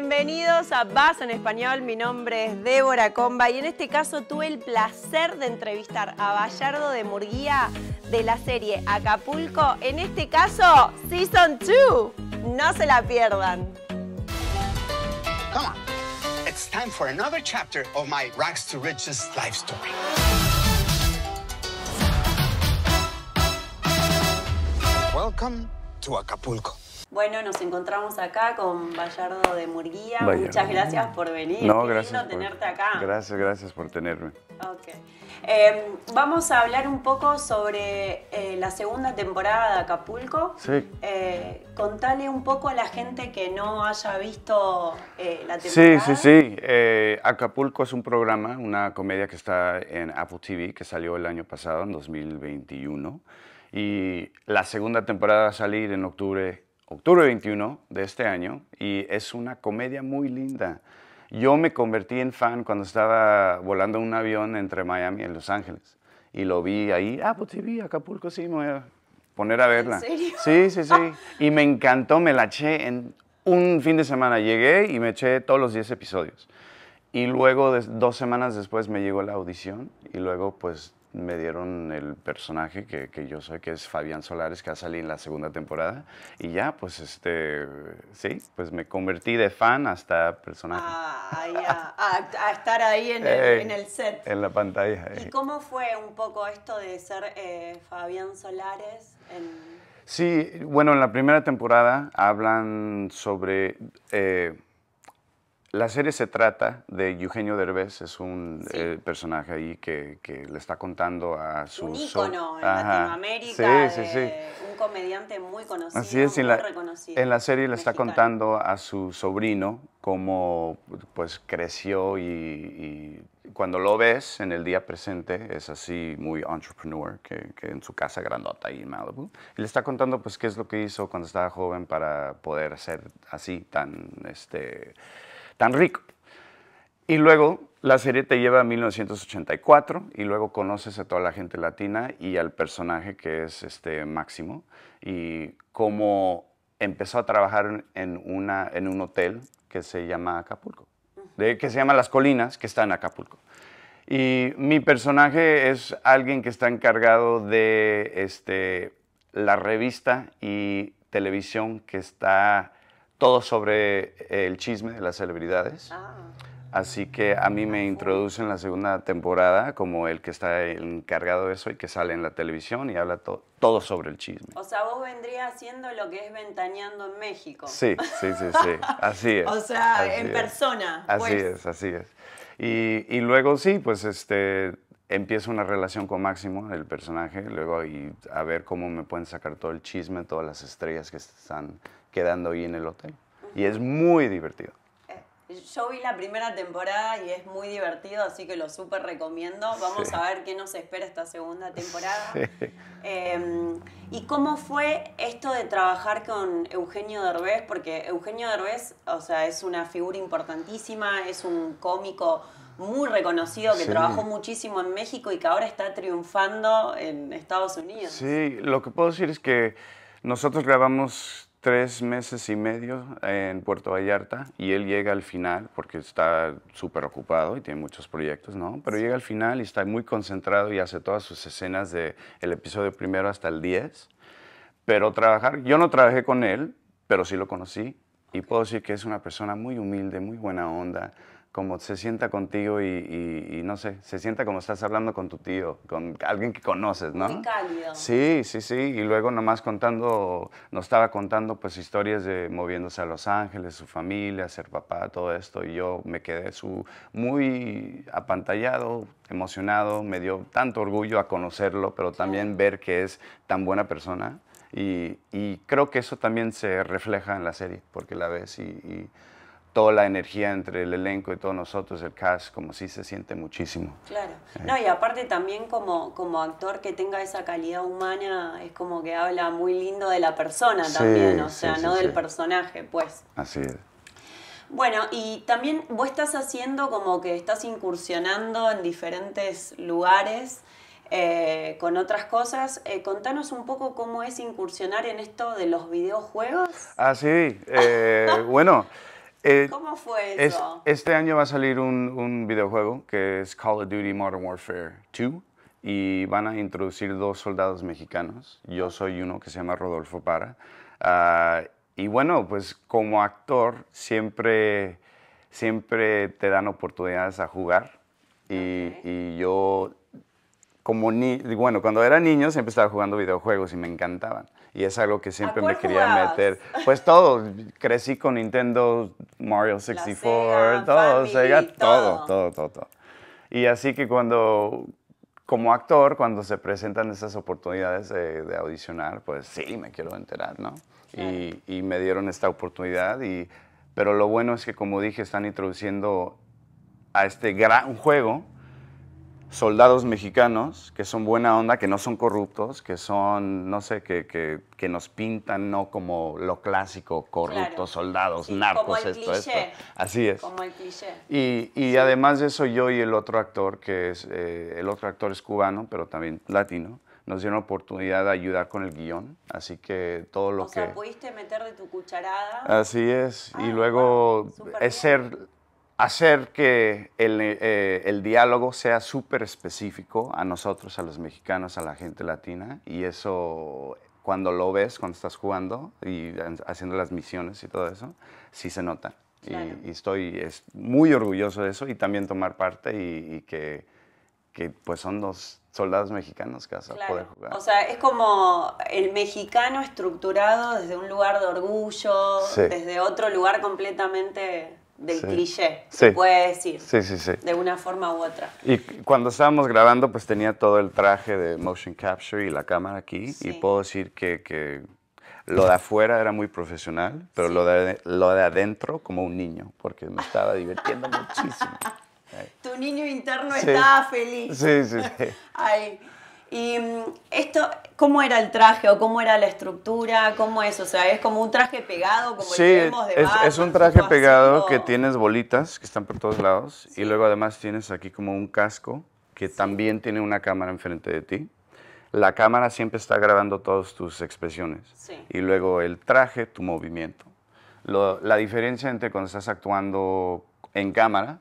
Bienvenidos a Vas en Español, mi nombre es Débora Comba y en este caso tuve el placer de entrevistar a Bayardo de Murguía de la serie Acapulco, en este caso Season 2. No se la pierdan. Welcome to Acapulco. Bueno, nos encontramos acá con Bayardo de Murguía. Muchas gracias por venir. gracias. Lindo por, tenerte acá. Gracias, gracias por tenerme. Ok. Em, vamos a hablar un poco sobre eh, la segunda temporada de Acapulco. Sí. Eh, contale un poco a la gente que no haya visto eh, la temporada. Sí, sí, sí. Acapulco es un programa, una comedia que está en Apple TV, que salió el año pasado, en 2021. Y la segunda temporada va a salir en octubre octubre 21 de este año y es una comedia muy linda. Yo me convertí en fan cuando estaba volando un avión entre Miami y Los Ángeles y lo vi ahí, ah, pues sí, vi Acapulco, sí, me voy a poner a verla. Sí, sí, sí. y me encantó, me la eché en un fin de semana. Llegué y me eché todos los 10 episodios. Y luego, dos semanas después, me llegó la audición y luego, pues, me dieron el personaje que, yo soy, que es Fabián Solares, que ha salido en la segunda temporada. Y ya, pues, este, sí, pues me convertí de fan hasta personaje. Ah, a, estar ahí en el, set. En la pantalla. ¿Y cómo fue un poco esto de ser eh, Fabián Solares Sí, bueno, en la primera temporada hablan sobre... Eh, la serie se trata de Eugenio Derbez, es un eh, personaje ahí que, le está contando a su... Un ícono en Latinoamérica, sí, sí, un comediante muy conocido, Así muy en la, reconocido. En la serie le está contando a su sobrino cómo pues creció y, cuando lo ves en el día presente es así muy entrepreneur, que, en su casa grandota ahí en Malibu. Y le está contando pues qué es lo que hizo cuando estaba joven para poder ser así tan... este tan rico. Y luego la serie te lleva a 1984 y luego conoces a toda la gente latina y al personaje que es este Máximo y cómo empezó a trabajar en, una, en un hotel que se llama Acapulco, de, que se llama Las Colinas, que está en Acapulco. Y mi personaje es alguien que está encargado de este, la revista y televisión que está todo sobre eh, el chisme de las celebridades. Ah. Así que a mí me introduce en la segunda temporada como el que está encargado de eso y que sale en la televisión y habla todo sobre el chisme. O sea, vos vendrías haciendo lo que es ventaneando en México. Sí, sí, sí, sí. Así es. o sea, en persona. Así pues. es, así es. Y, luego sí, pues este, empiezo una relación con Máximo, el personaje, luego y a ver cómo me pueden sacar todo el chisme, todas las estrellas que están quedando ahí en el hotel. Y es muy divertido. Eh, yo vi la primera temporada y es muy divertido, así que lo súper recomiendo. Vamos a ver qué nos espera esta segunda temporada. Em, ¿Y cómo fue esto de trabajar con Eugenio Derbez? Porque Eugenio Derbez, o sea, es una figura importantísima, es un cómico muy reconocido que trabajó muchísimo en México y que ahora está triunfando en Estados Unidos. Sí, lo que puedo decir es que nosotros grabamos tres meses y medio en Puerto Vallarta y él llega al final, porque está súper ocupado y tiene muchos proyectos, ¿no? Pero llega al final y está muy concentrado y hace todas sus escenas del el episodio primero hasta el 10. Pero trabajar, yo no trabajé con él, pero sí lo conocí. Y puedo decir que es una persona muy humilde, muy buena onda, como se sienta contigo y, no sé, se sienta como estás hablando con tu tío, con alguien que conoces, ¿no? Sí, sí, sí. Y luego nomás contando, nos estaba contando pues historias de moviéndose a Los Ángeles, su familia, ser papá, todo esto. Y yo me quedé su, muy apantallado, emocionado. Me dio tanto orgullo a conocerlo, pero también ver que es tan buena persona. Y, y, creo que eso también se refleja en la serie, porque la ves y toda la energía entre el elenco y todos nosotros, el cast, como si se siente muchísimo. Claro. No, y aparte también como, como actor que tenga esa calidad humana, es como que habla muy lindo de la persona también, o sea, no del personaje, pues. Así es. Bueno, y también vos estás haciendo como que estás incursionando en diferentes lugares. Eh, con otras cosas. Eh, contanos un poco cómo es incursionar en esto de los videojuegos. Ah, sí. Eh, bueno, eh, ¿Cómo fue eso? este año va a salir un, videojuego que es Call of Duty Modern Warfare 2 y van a introducir dos soldados mexicanos. Yo soy uno que se llama Rodolfo Para. Ah, y bueno, pues como actor siempre, siempre te dan oportunidades a jugar y, y yo como ni bueno, cuando era niño siempre estaba jugando videojuegos y me encantaban. Y es algo que siempre me quería meter. Pues todo, crecí con Nintendo, Mario 64, todo, Sega, todo. todo, todo, Y así que cuando, como actor, cuando se presentan esas oportunidades de, audicionar, pues sí, me quiero enterar, ¿no? Y, y me dieron esta oportunidad. Y, pero lo bueno es que, como dije, están introduciendo a este gran juego soldados mexicanos que son buena onda, que no son corruptos, que son, no sé, que, que, nos pintan no como lo clásico, corruptos, soldados, narcos, esto, cliché. Así es. Como el cliché. Y, además de eso, yo y el otro actor, que es, eh, el otro actor es cubano, pero también latino, nos dieron oportunidad de ayudar con el guión, así que todo lo que... sea, pudiste meter de tu cucharada. Así es, y ah, luego es ser hacer que eh, el, diálogo sea súper específico a nosotros, a los mexicanos, a la gente latina, y eso cuando lo ves, cuando estás jugando y haciendo las misiones y todo eso, sí se nota. Y, estoy es muy orgulloso de eso y también tomar parte y, que, pues son dos soldados mexicanos que vas a poder jugar. O sea, es como el mexicano estructurado desde un lugar de orgullo, desde otro lugar completamente del cliché, se puede decir. Sí, sí, sí. De una forma u otra. Y cuando estábamos grabando, pues tenía todo el traje de motion capture y la cámara aquí. Y puedo decir que, que, lo de afuera era muy profesional, pero lo, de, lo de adentro como un niño, porque me estaba divirtiendo muchísimo. Tu niño interno estaba feliz. Sí, sí, sí. Y mm, esto, ¿cómo era el traje o cómo era la estructura? ¿Cómo es? O sea, es como un traje pegado, como sí, el que es, un traje pegado que tienes bolitas que están por todos lados y luego además tienes aquí como un casco que también tiene una cámara enfrente de ti. La cámara siempre está grabando todas tus expresiones y luego el traje, tu movimiento. la diferencia entre cuando estás actuando en cámara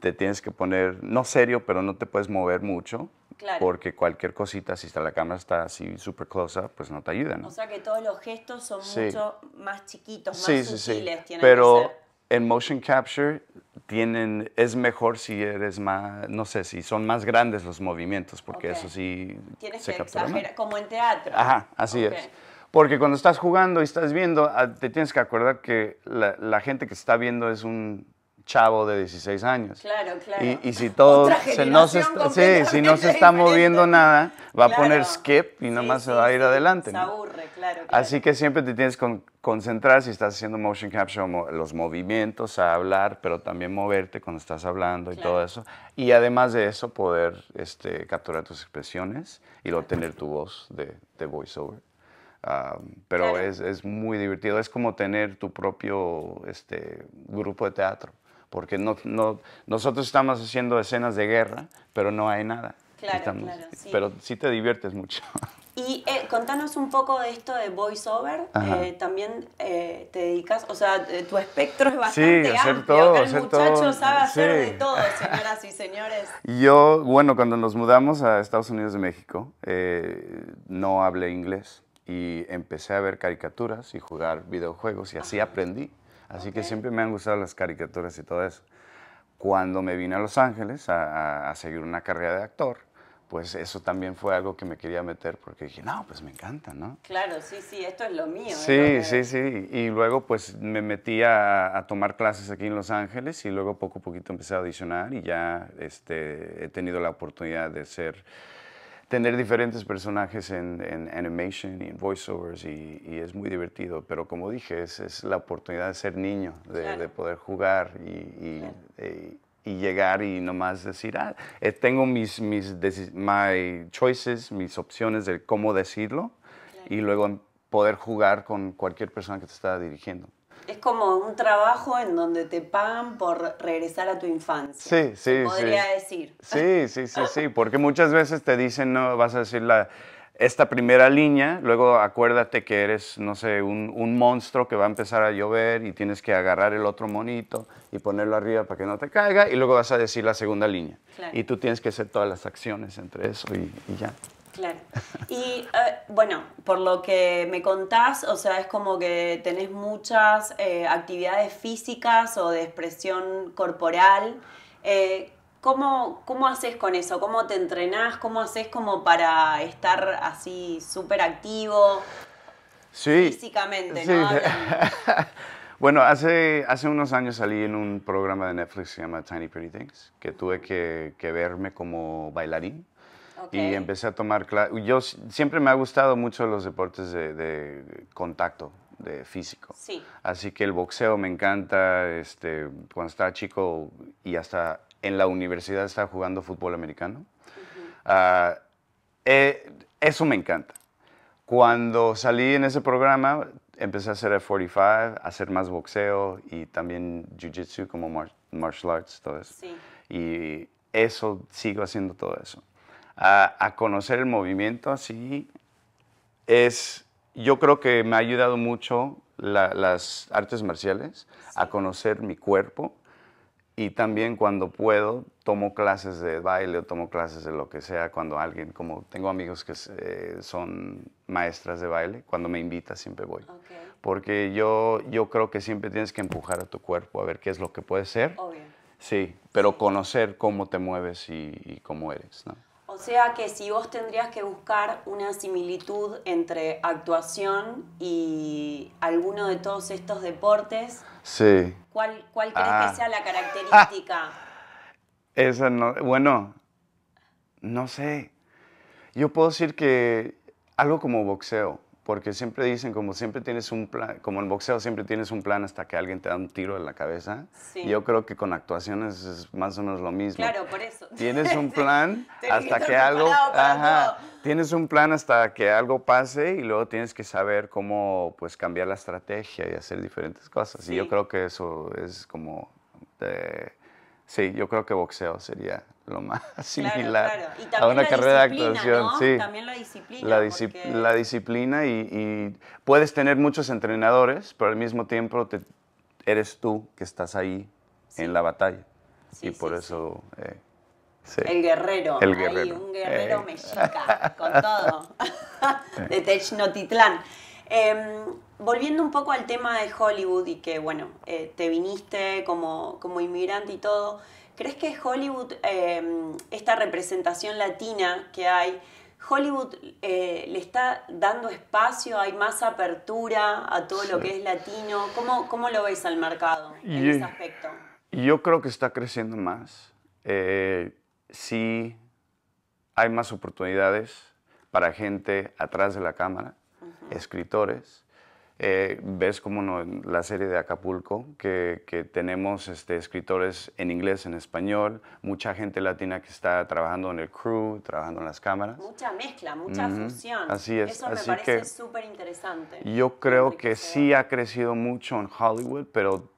te tienes que poner, no serio, pero no te puedes mover mucho. Claro. Porque cualquier cosita, si está, la cámara está así súper close up, pues no te ayuda. ¿no? O sea que todos los gestos son mucho más chiquitos, más sí, sutiles. Sí, pero en motion capture tienen, es mejor si eres más, no sé, si son más grandes los movimientos, porque eso sí. Tienes se que exagerar, como en teatro. Ajá, así es. Porque cuando estás jugando y estás viendo, ah, te tienes que acordar que la, la gente que está viendo es un chavo de 16 años. Claro, claro. Y, si todo se, no se, sí, si no se está moviendo nada, va a poner skip y nomás más se va a ir adelante. Se aburre, claro, Así que siempre te tienes que concentrar si estás haciendo motion capture, los movimientos, a hablar, pero también moverte cuando estás hablando y todo eso. Y además de eso, poder este, capturar tus expresiones y luego tener tu voz de, voiceover. pero es, es muy divertido, es como tener tu propio este, grupo de teatro porque no, no, nosotros estamos haciendo escenas de guerra, pero no hay nada. Claro, claro. Sí. Pero sí te diviertes mucho. Y eh, contanos un poco de esto de voiceover. Eh, también eh, te dedicas, o sea, tu espectro es bastante sí, amplio. el muchacho sabe hacer de todo, señoras y señores. Yo, bueno, cuando nos mudamos a Estados Unidos de México, no hablé inglés y empecé a ver caricaturas y jugar videojuegos y así aprendí. Así que siempre me han gustado las caricaturas y todo eso. Cuando me vine a Los Ángeles a, seguir una carrera de actor, pues eso también fue algo que me quería meter porque dije, no, pues me encanta, ¿no? Claro, sí, sí, esto es lo mío. Sí, sí, sí. Y luego pues me metí a, tomar clases aquí en Los Ángeles y luego poco a poquito empecé a audicionar y ya este, he tenido la oportunidad de ser tener diferentes personajes en, en animation y en voiceovers y, es muy divertido, pero como dije, es, la oportunidad de ser niño, de, poder jugar y, y, eh, y, llegar y nomás decir, ah, eh, tengo mis, mis my choices, mis opciones de cómo decirlo y luego poder jugar con cualquier persona que te está dirigiendo. Es como un trabajo en donde te pagan por regresar a tu infancia. Sí, sí, podría decir. Sí, sí, sí, sí, porque muchas veces te dicen, no, vas a decir la, esta primera línea, luego acuérdate que eres, no sé, un, monstruo que va a empezar a llover y tienes que agarrar el otro monito y ponerlo arriba para que no te caiga y luego vas a decir la segunda línea. Y tú tienes que hacer todas las acciones entre eso y, y ya. Claro. Y eh, bueno, por lo que me contás, o sea, es como que tenés muchas eh, actividades físicas o de expresión corporal. Eh, ¿cómo, haces con eso? ¿Cómo te entrenás? ¿Cómo haces como para estar así súper activo? Físicamente, sí. bueno, hace, hace unos años salí en un programa de Netflix que se llama Tiny Pretty Things, que tuve que, que verme como bailarín. Y empecé a tomar clases. Yo siempre me ha gustado mucho los deportes de, contacto, de físico. Sí. Así que el boxeo me encanta. Este, cuando estaba chico y hasta en la universidad estaba jugando fútbol americano. Ah, eh, eso me encanta. Cuando salí en ese programa, empecé a hacer el 45, a hacer más boxeo y también jiu-jitsu como martial arts, todo eso. Sí. Y eso, sigo haciendo todo eso a, conocer el movimiento, así es, yo creo que me ha ayudado mucho las artes marciales a conocer mi cuerpo y también cuando puedo tomo clases de baile o tomo clases de lo que sea cuando alguien, como tengo amigos que eh, son maestras de baile, cuando me invita siempre voy. Porque yo, yo creo que siempre tienes que empujar a tu cuerpo a ver qué es lo que puede ser. Sí, pero conocer cómo te mueves y, y cómo eres. ¿no? O sea que si vos tendrías que buscar una similitud entre actuación y alguno de todos estos deportes, sí. ¿cuál, crees que ah. sea la característica? Esa no, bueno, no sé. Yo puedo decir que algo como boxeo porque siempre dicen, como siempre tienes un plan, como en boxeo siempre tienes un plan hasta que alguien te da un tiro en la cabeza. yo creo que con actuaciones es más o menos lo mismo. Claro, por eso. Tienes un plan hasta que, algo... tienes un plan hasta que algo pase y luego tienes que saber cómo pues cambiar la estrategia y hacer diferentes cosas. Y yo creo que eso es como... sí, yo creo que boxeo sería lo más similar a una carrera de actuación. Sí. También la disciplina. La, disciplina y, puedes tener muchos entrenadores, pero al mismo tiempo eres tú que estás ahí en la batalla. y por eso... Eh, el guerrero. un guerrero eh. mexica, con todo. de Technotitlán. Eh, em, volviendo un poco al tema de Hollywood y que, bueno, eh, te viniste como, como inmigrante y todo, ¿Crees que Hollywood, em, esta representación latina que hay, Hollywood eh, le está dando espacio, hay más apertura a todo lo que es latino. ¿Cómo, lo ves al mercado en yo, ese aspecto? Yo creo que está creciendo más. Eh, sí, hay más oportunidades para gente atrás de la cámara, escritores, eh, ves como la serie de Acapulco, que, que tenemos este, escritores en inglés, en español, mucha gente latina que está trabajando en el crew, trabajando en las cámaras. Mucha mezcla, mucha fusión. Así es. Eso Así me parece súper interesante. Yo creo que sí ha crecido mucho en Hollywood, pero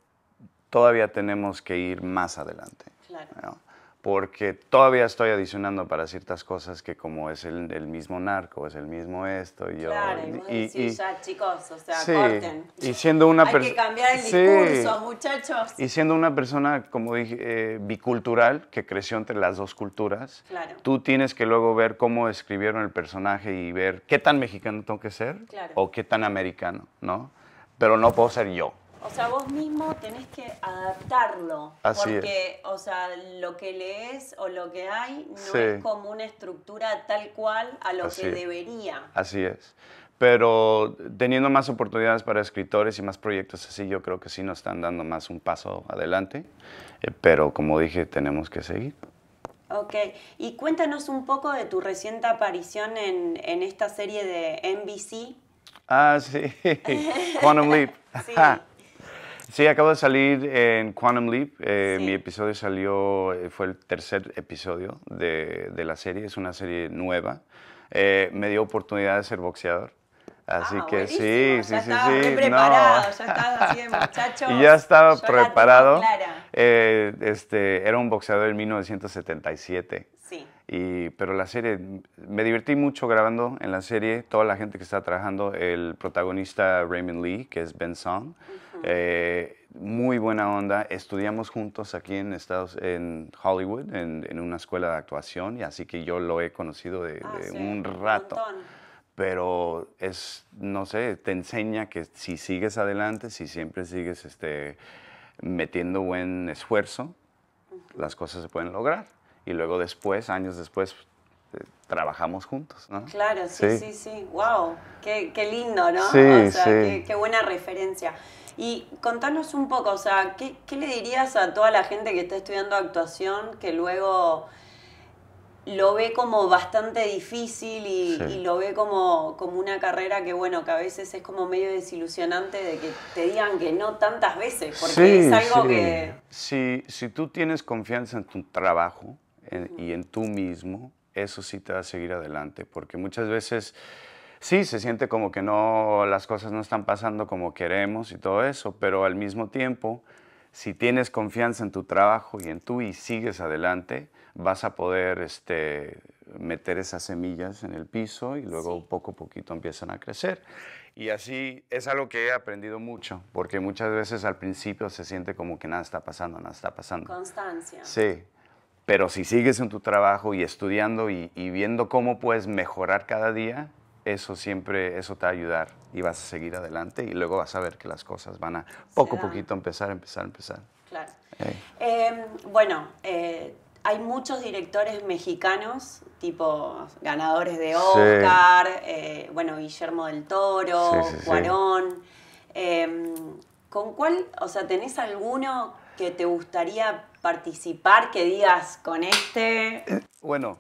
todavía tenemos que ir más adelante. Claro porque todavía estoy adicionando para ciertas cosas que como es el, mismo narco, es el mismo esto y yo... Claro, y, y, chicos, o sea, corten. Y siendo una Hay que cambiar el discurso, sí. muchachos. Y siendo una persona, como dije, eh, bicultural, que creció entre las dos culturas, claro. tú tienes que luego ver cómo escribieron el personaje y ver qué tan mexicano tengo que ser claro. o qué tan americano, ¿no? Pero no puedo ser yo. O sea, vos mismo tenés que adaptarlo. porque, o sea, lo que lees o lo que hay no es como una estructura tal cual a lo que debería. Así es pero teniendo más oportunidades para escritores y más proyectos así, yo creo que sí nos están dando más un paso adelante, eh, pero como dije, tenemos que seguir. Ok, y cuéntanos un poco de tu reciente aparición en, en esta serie de NBC. Ah, sí, Quantum Leap. sí. Sí, acabo de salir en Quantum Leap. Eh, mi episodio salió, eh, fue el tercer episodio de, la serie, es una serie nueva. Eh, me dio oportunidad de ser boxeador. Así ah, que sí, sí, sí, sí. preparado, no. ya estaba así de muchacho. Y ya estaba preparado. este, era un boxeador en 1977. Sí. Y, pero la serie, me divertí mucho grabando en la serie, toda la gente que está trabajando, el protagonista Raymond Lee, que es Ben Song. Eh, muy buena onda. Estudiamos juntos aquí en Estados en Hollywood, en, una escuela de actuación, y así que yo lo he conocido de, ah, un rato. pero es, no sé, te enseña que si sigues adelante, si siempre sigues este, metiendo buen esfuerzo, las cosas se pueden lograr. Y luego después, años después, eh, trabajamos juntos, Claro, sí, sí, sí, wow, qué, lindo, ¿no? Sí, sí. qué buena referencia. Y contanos un poco, o sea, ¿qué, le dirías a toda la gente que está estudiando actuación que luego lo ve como bastante difícil y, lo ve como, como una carrera que, bueno, que a veces es como medio desilusionante de que te digan que no tantas veces, porque es algo que... Si, si tú tienes confianza en tu trabajo y en tú mismo, eso sí te va a seguir adelante, porque muchas veces sí, se siente como que no, las cosas no están pasando como queremos y todo eso, pero al mismo tiempo, si tienes confianza en tu trabajo y en tú y sigues adelante, vas a poder este, meter esas semillas en el piso y luego poco a poquito empiezan a crecer. Y así es algo que he aprendido mucho, porque muchas veces al principio se siente como que nada está pasando, nada está pasando. Constancia. Sí, pero si sigues en tu trabajo y estudiando y viendo cómo puedes mejorar cada día, eso siempre, eso te va a ayudar y vas a seguir adelante y luego vas a ver que las cosas van a poco a poquito empezar, empezar, empezar. Claro. Em, bueno, eh, hay muchos directores mexicanos, tipo ganadores de Oscar, eh, bueno, Guillermo del Toro, Cuarón. Em, ¿Con cuál, o sea, tenés alguno que te gustaría participar, que digas con este? Bueno,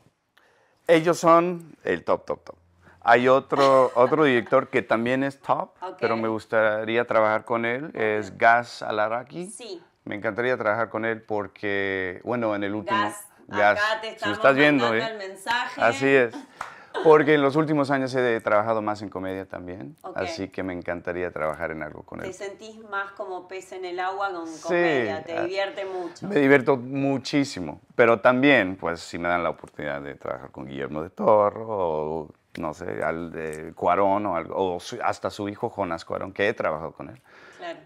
ellos son el top, top, top. Hay otro, otro director que también es top, pero me gustaría trabajar con él, es Gas Alaraki. Sí. Me encantaría trabajar con él porque, bueno, en el último... Gas, acá te estás viendo, ¿eh? el mensaje. Así es. Porque en los últimos años he trabajado más en comedia también, así que me encantaría trabajar en algo con él. ¿Te sentís más como pez en el agua con comedia? ¿Te ah, divierte mucho? Me divierto muchísimo, pero también, pues, si me dan la oportunidad de trabajar con Guillermo de Torro o no sé, al, de Cuarón o, hasta su hijo Jonas Cuarón, que he trabajado con él.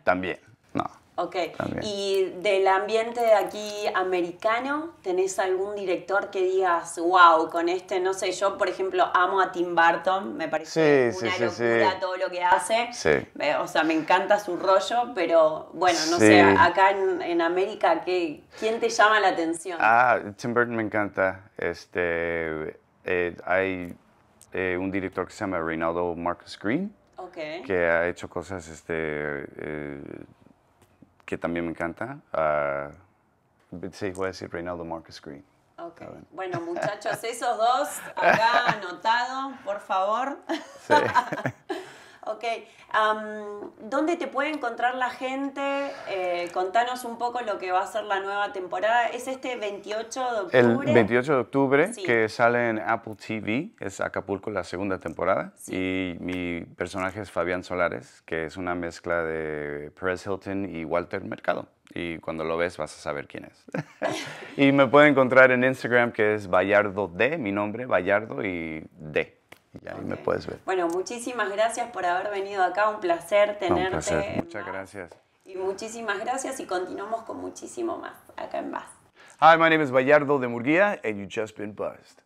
También, no. Ok, y del ambiente aquí americano, ¿tenés algún director que digas, wow, con este, no sé, yo por ejemplo amo a Tim Burton, me parece una locura todo lo que hace, o sea, me encanta su rollo, pero bueno, no sé, acá en, en América, ¿qué, ¿quién te llama la atención? Ah, Tim Burton me encanta, este, eh, hay este, un director que se llama Reynaldo Marcus Green, que ha hecho cosas este, eh, que también me encanta. Ah, sí, voy a decir Reynaldo Marcus Green. Ah, bueno, muchachos, esos dos acá anotados, por favor. Sí. Ok. ¿Dónde te puede encontrar la gente? Eh, contanos un poco lo que va a ser la nueva temporada. ¿Es este 28 de octubre? El 28 de octubre, que sale en Apple TV, es Acapulco, la segunda temporada. Y mi personaje es Fabián Solares, que es una mezcla de Perez Hilton y Walter Mercado. Y cuando lo ves vas a saber quién es. y me puede encontrar en Instagram, que es Bayardo D, mi nombre, Bayardo y D me puedes ver. Bueno, muchísimas gracias por haber venido acá, un placer tenerte. muchas gracias. Y muchísimas gracias y continuamos con muchísimo más acá en Más. Hi, my name is Bayardo de Murguía and you just been buzzed.